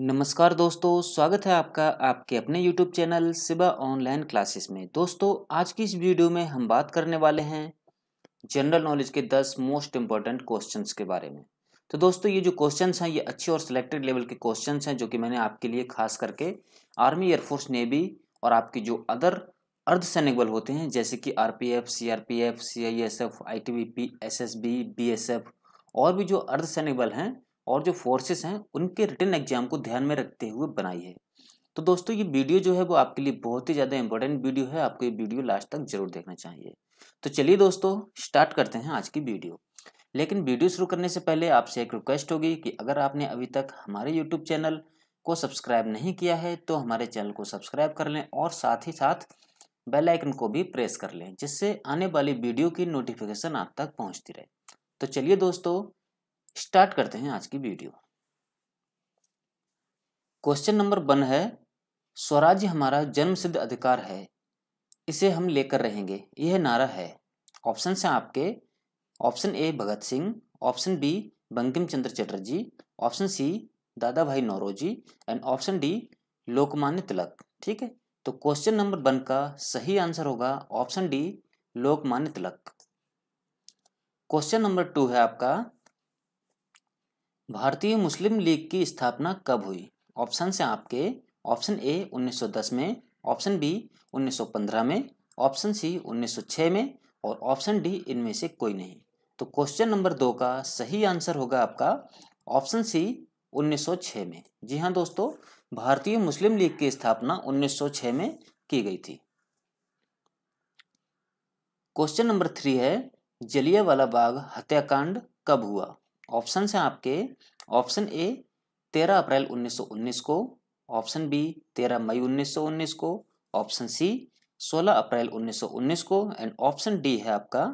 नमस्कार दोस्तों स्वागत है आपका आपके अपने YouTube channel Siba online classes में दोस्तों आज की इस वीडियो में हम बात करने वाले हैं जनरल नॉलेज के 10 मोस्ट इम्पॉर्टेंट क्वेश्चंस के बारे में तो दोस्तों ये जो क्वेश्चंस हैं ये अच्छे और सिलेक्टेड लेवल के क्वेश्चंस हैं जो कि मैंने आपके लिए खास करके आर्मी एयरफोर्स नेवी और आपके जो अदर अर्धसैनिक बल होते हैं जैसे कि R P F C R P F C I S F I T B P S S B B S F और भी जो अर्धसैनिक बल हैं और जो फोर्सेस हैं उनके रिटर्न एग्जाम को ध्यान में रखते हुए बनाई है तो दोस्तों ये वीडियो जो है वो आपके लिए बहुत ही ज़्यादा इंपॉर्टेंट वीडियो है आपको ये वीडियो लास्ट तक जरूर देखना चाहिए तो चलिए दोस्तों स्टार्ट करते हैं आज की वीडियो लेकिन वीडियो शुरू करने से पहले आपसे एक रिक्वेस्ट होगी कि अगर आपने अभी तक हमारे यूट्यूब चैनल को सब्सक्राइब नहीं किया है तो हमारे चैनल को सब्सक्राइब कर लें और साथ ही साथ बेल आइकन को भी प्रेस कर लें जिससे आने वाली वीडियो की नोटिफिकेशन आप तक पहुंचती रहे तो चलिए दोस्तों स्टार्ट करते हैं आज की वीडियो क्वेश्चन नंबर वन है स्वराज्य हमारा जन्म सिद्ध अधिकार है इसे हम लेकर रहेंगे यह नारा है ऑप्शन हैं आपके option A Bhagat Singh option B Bankim Chandra Chatterjee option C Dada Bhai Naoroji and option D Lokmanya Tilak ठीक है तो क्वेश्चन नंबर वन का सही आंसर होगा option D Lokmanya Tilak question number two है आपका भारतीय मुस्लिम लीग की स्थापना कब हुई ऑप्शन हैं आपके ऑप्शन ए 1910 में ऑप्शन बी 1915 में ऑप्शन सी 1906 में और ऑप्शन डी इनमें से कोई नहीं तो क्वेश्चन नंबर दो का सही आंसर होगा आपका ऑप्शन सी 1906 में जी हाँ दोस्तों भारतीय मुस्लिम लीग की स्थापना 1906 में की गई थी क्वेश्चन नंबर थ्री है जलियावाला बाग हत्याकांड कब हुआ ऑप्शन हैं आपके ऑप्शन ए तेरह अप्रैल 1919 को ऑप्शन बी तेरह मई 1919 को ऑप्शन सी सोलह अप्रैल 1919 को एंड ऑप्शन डी है आपका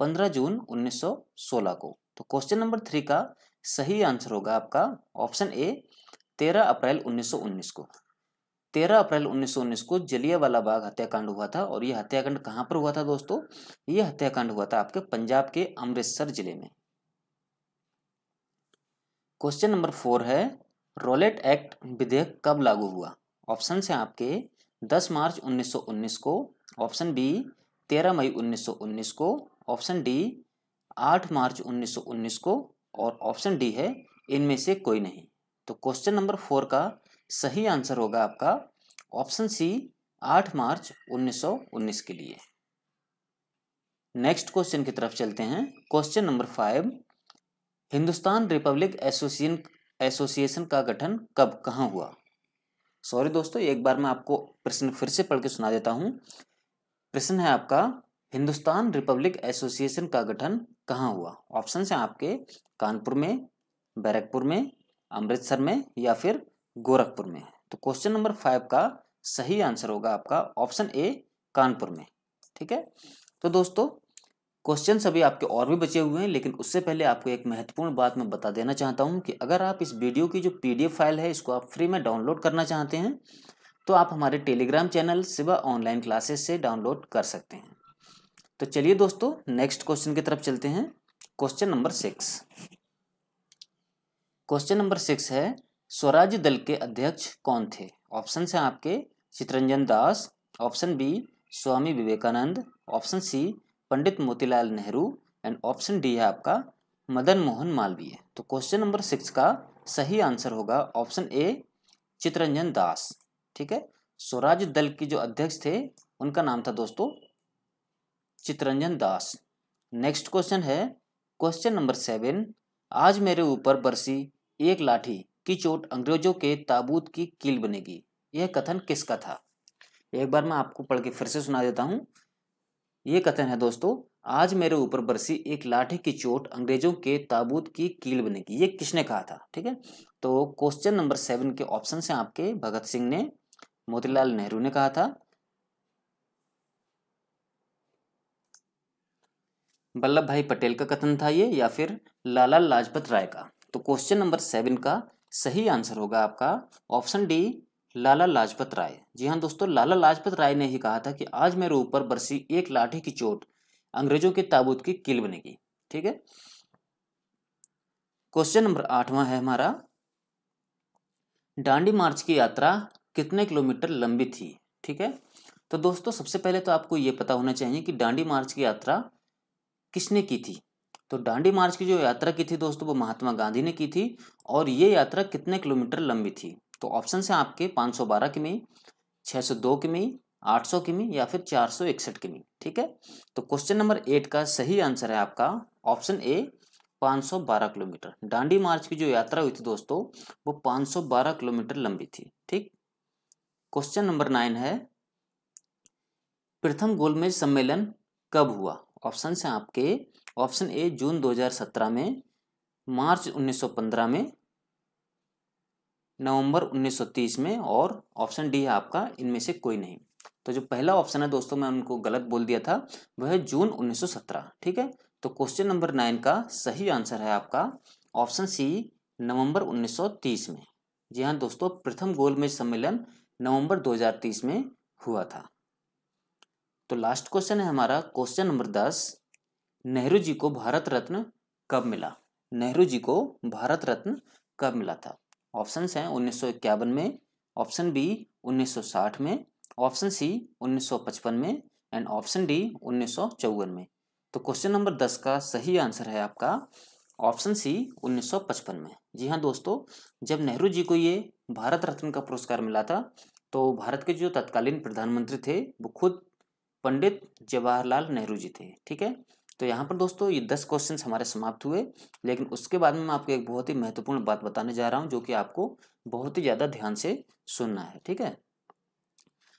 पंद्रह जून 1916 को तो क्वेश्चन नंबर थ्री का सही आंसर होगा आपका ऑप्शन ए तेरह अप्रैल 1919 को तेरह अप्रैल 1919 को जलियावाला बाग हत्याकांड हुआ था और यह हत्याकांड कहाँ पर हुआ था दोस्तों ये हत्याकांड हुआ था आपके पंजाब के अमृतसर जिले में क्वेश्चन नंबर फोर है रोलेट एक्ट विधेयक कब लागू हुआ ऑप्शन है आपके 10 मार्च 1919 को ऑप्शन बी 13 मई 1919 को ऑप्शन डी 8 मार्च 1919 को और ऑप्शन डी है इनमें से कोई नहीं तो क्वेश्चन नंबर फोर का सही आंसर होगा आपका ऑप्शन सी 8 मार्च 1919 के लिए नेक्स्ट क्वेश्चन की तरफ चलते हैं question number five Hindustan republic association association का गठन कब कहाँ हुआ सॉरी दोस्तों एक बार मैं आपको प्रश्न फिर से पढ़ के सुना देता हूँ प्रश्न है आपका हिंदुस्तान रिपब्लिक एसोसिएशन का गठन कहाँ हुआ ऑप्शन है आपके कानपुर में बैरकपुर में अमृतसर में या फिर गोरखपुर में तो क्वेश्चन नंबर फाइव का सही आंसर होगा आपका ऑप्शन ए कानपुर में ठीक है तो दोस्तों क्वेश्चन अभी आपके और भी बचे हुए हैं लेकिन उससे पहले आपको एक महत्वपूर्ण बात मैं बता देना चाहता हूं कि अगर आप इस वीडियो की जो पीडीएफ फाइल है इसको आप फ्री में डाउनलोड करना चाहते हैं तो आप हमारे Telegram channel Siva online classes से डाउनलोड कर सकते हैं तो चलिए दोस्तों नेक्स्ट क्वेश्चन की तरफ चलते हैं question number six question number six है स्वराज दल के अध्यक्ष कौन थे ऑप्शन है आपके Chittaranjan Das option B Swami Vivekananda option C Pandit Motilal Nehru and option D है आपका मदन मोहन मालवीय तो क्वेश्चन नंबर सिक्स का सही आंसर होगा ऑप्शन ए चित्रंजन दास ठीक है स्वराज दल के जो अध्यक्ष थे उनका नाम था दोस्तों चित्रंजन दास नेक्स्ट क्वेश्चन है क्वेश्चन नंबर सेवन आज मेरे ऊपर बरसी एक लाठी की चोट अंग्रेजों के ताबूत की कील बनेगी यह कथन किसका था एक बार मैं आपको पढ़ के फिर से सुना देता हूँ ये कथन है दोस्तों आज मेरे ऊपर बरसी एक लाठी की चोट अंग्रेजों के ताबूत की कील बनेगी ये किसने कहा था ठीक है तो क्वेश्चन नंबर सेवन के ऑप्शन है आपके भगत सिंह ने मोतीलाल नेहरू ने कहा था वल्लभ भाई पटेल का कथन था ये या फिर लाला लाजपत राय का तो क्वेश्चन नंबर सेवन का सही आंसर होगा आपका ऑप्शन डी लाला लाजपत राय जी हाँ दोस्तों लाला लाजपत राय ने ही कहा था कि आज मेरे ऊपर बरसी एक लाठी की चोट अंग्रेजों के ताबूत की किल बनेगी ठीक है क्वेश्चन नंबर आठवां है हमारा डांडी मार्च की यात्रा कितने किलोमीटर लंबी थी ठीक है तो दोस्तों सबसे पहले तो आपको ये पता होना चाहिए कि डांडी मार्च की यात्रा किसने की थी तो डांडी मार्च की जो यात्रा की थी दोस्तों वो महात्मा गांधी ने की थी और ये यात्रा कितने किलोमीटर लंबी थी तो ऑप्शन है आपके 512 किमी छः सौ दो किमी आठ सौ किमी या फिर चार सौ इकसठ किमी ठीक है तो क्वेश्चन नंबर एट का सही आंसर है आपका ऑप्शन ए 512 किलोमीटर डांडी मार्च की जो यात्रा हुई थी दोस्तों वो 512 किलोमीटर लंबी थी ठीक क्वेश्चन नंबर नाइन है प्रथम गोलमेज सम्मेलन कब हुआ ऑप्शन है आपके ऑप्शन ए जून 2017 में मार्च 1915 में नवंबर 1930 में और ऑप्शन डी है आपका इनमें से कोई नहीं तो जो पहला ऑप्शन है दोस्तों मैं उनको गलत बोल दिया था वह है जून 1917 ठीक है तो क्वेश्चन नंबर नाइन का सही आंसर है आपका ऑप्शन सी नवंबर 1930 में जी हाँ दोस्तों प्रथम गोलमेज सम्मेलन नवंबर 2030 में हुआ था तो लास्ट क्वेश्चन है हमारा क्वेश्चन नंबर दस नेहरू जी को भारत रत्न कब मिला नेहरू जी को भारत रत्न कब मिला था ऑप्शन हैं उन्नीस में ऑप्शन बी 1960 में ऑप्शन सी 1955 में एंड ऑप्शन डी उन्नीस में तो क्वेश्चन नंबर दस का सही आंसर है आपका ऑप्शन सी 1955 में जी हाँ दोस्तों जब नेहरू जी को ये भारत रत्न का पुरस्कार मिला था तो भारत के जो तत्कालीन प्रधानमंत्री थे वो खुद पंडित जवाहरलाल नेहरू जी थे ठीक है तो यहाँ पर दोस्तों ये दस क्वेश्चन हमारे समाप्त हुए लेकिन उसके बाद में मैं आपको एक बहुत ही महत्वपूर्ण बात बताने जा रहा हूँ जो कि आपको बहुत ही ज़्यादा ध्यान से सुनना है ठीक है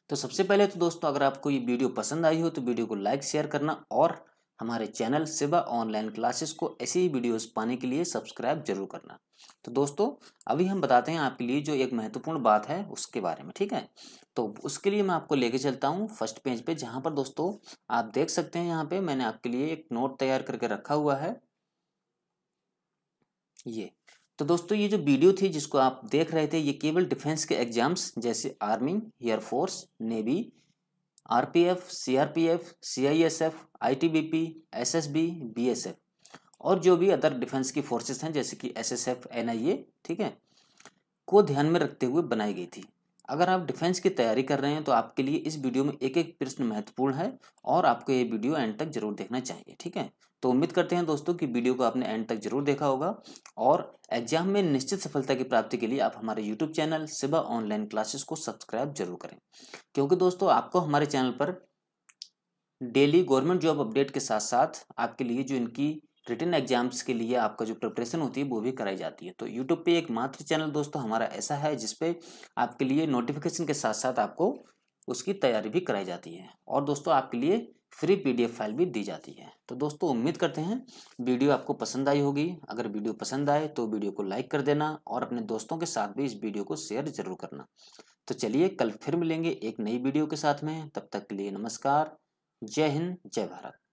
तो सबसे पहले तो दोस्तों अगर आपको ये वीडियो पसंद आई हो तो वीडियो को लाइक शेयर करना और हमारे चैनल सिवा ऑनलाइन क्लासेस को ऐसी ही वीडियोस पाने के लिए सब्सक्राइब जरूर करना तो दोस्तों अभी हम बताते हैं आपके लिए जो एक महत्वपूर्ण बात है उसके बारे में ठीक है तो उसके लिए मैं आपको लेके चलता हूँ फर्स्ट पेज पे जहाँ पर दोस्तों आप देख सकते हैं यहाँ पे मैंने आपके लिए एक नोट तैयार करके रखा हुआ है ये तो दोस्तों ये जो वीडियो थी जिसको आप देख रहे थे ये केवल डिफेंस के एग्जाम्स जैसे army air force navy R P S CRPF, B B S F और जो भी अदर डिफेंस की फोर्सेस हैं जैसे कि S S F N I A ठीक है को ध्यान में रखते हुए बनाई गई थी अगर आप डिफेंस की तैयारी कर रहे हैं तो आपके लिए इस वीडियो में एक एक प्रश्न महत्वपूर्ण है और आपको ये वीडियो एंड तक जरूर देखना चाहिए ठीक है तो उम्मीद करते हैं दोस्तों कि वीडियो को आपने एंड तक जरूर देखा होगा और एग्जाम में निश्चित सफलता की प्राप्ति के लिए आप हमारे YouTube channel Siba online classes को सब्सक्राइब जरूर करें क्योंकि दोस्तों आपको हमारे चैनल पर डेली गवर्नमेंट जॉब अपडेट के साथ साथ आपके लिए जो इनकी रिटर्न एग्जाम्स के लिए आपका जो प्रिपरेशन होती है वो भी कराई जाती है तो यूट्यूब पे एक मात्र चैनल दोस्तों हमारा ऐसा है जिसपे आपके लिए नोटिफिकेशन के साथ साथ आपको उसकी तैयारी भी कराई जाती है और दोस्तों आपके लिए फ्री पीडीएफ फाइल भी दी जाती है तो दोस्तों उम्मीद करते हैं वीडियो आपको पसंद आई होगी अगर वीडियो पसंद आए तो वीडियो को लाइक कर देना और अपने दोस्तों के साथ भी इस वीडियो को शेयर जरूर करना तो चलिए कल फिर मिलेंगे एक नई वीडियो के साथ में तब तक के लिए नमस्कार जय हिंद जय भारत